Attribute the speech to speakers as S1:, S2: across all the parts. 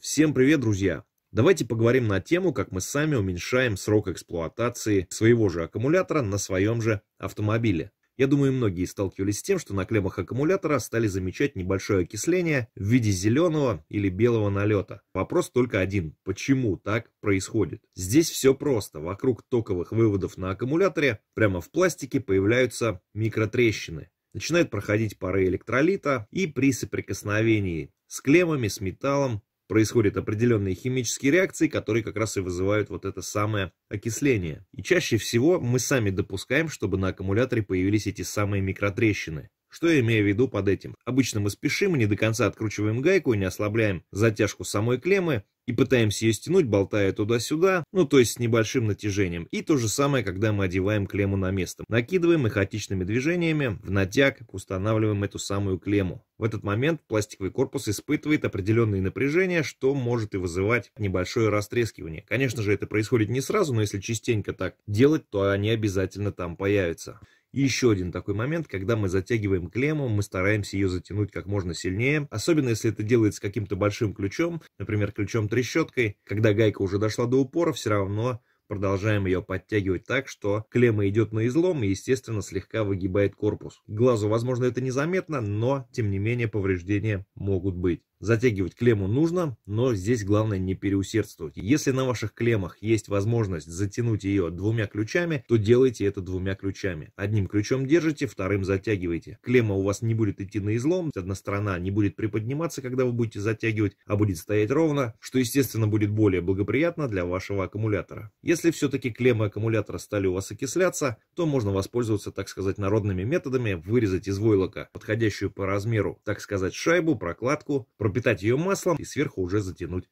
S1: Всем привет, друзья! Давайте поговорим на тему, как мы сами уменьшаем срок эксплуатации своего же аккумулятора на своем же автомобиле. Я думаю, многие сталкивались с тем, что на клеммах аккумулятора стали замечать небольшое окисление в виде зеленого или белого налета. Вопрос только один. Почему так происходит? Здесь все просто. Вокруг токовых выводов на аккумуляторе прямо в пластике появляются микротрещины. Начинают проходить пары электролита и при соприкосновении с клеммами, с металлом происходят определенные химические реакции, которые как раз и вызывают вот это самое окисление. И чаще всего мы сами допускаем, чтобы на аккумуляторе появились эти самые микротрещины. Что я имею в виду под этим? Обычно мы спешим и не до конца откручиваем гайку, не ослабляем затяжку самой клеммы, и пытаемся ее стянуть, болтая туда-сюда, ну то есть с небольшим натяжением. И то же самое, когда мы одеваем клемму на место. Накидываем и хаотичными движениями в натяг устанавливаем эту самую клемму. В этот момент пластиковый корпус испытывает определенные напряжения, что может и вызывать небольшое растрескивание. Конечно же, это происходит не сразу, но если частенько так делать, то они обязательно там появятся. И еще один такой момент, когда мы затягиваем клемму, мы стараемся ее затянуть как можно сильнее, особенно если это делается каким-то большим ключом, например, ключом-трещоткой, когда гайка уже дошла до упора, все равно продолжаем ее подтягивать так, что клемма идет на излом и, естественно, слегка выгибает корпус. Глазу, возможно, это незаметно, но, тем не менее, повреждения могут быть. Затягивать клемму нужно, но здесь главное не переусердствовать. Если на ваших клеммах есть возможность затянуть ее двумя ключами, то делайте это двумя ключами. Одним ключом держите, вторым затягивайте. Клемма у вас не будет идти на излом, одна сторона не будет приподниматься, когда вы будете затягивать, а будет стоять ровно, что естественно будет более благоприятно для вашего аккумулятора. Если все-таки клеммы аккумулятора стали у вас окисляться, то можно воспользоваться, так сказать, народными методами, вырезать из войлока подходящую по размеру, так сказать, шайбу, прокладку, пропитать ее маслом и сверху уже затянуть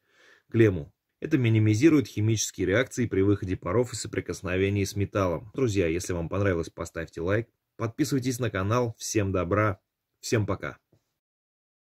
S1: клемму. Это минимизирует химические реакции при выходе паров и соприкосновении с металлом. Друзья, если вам понравилось, поставьте лайк. Подписывайтесь на канал. Всем добра. Всем пока.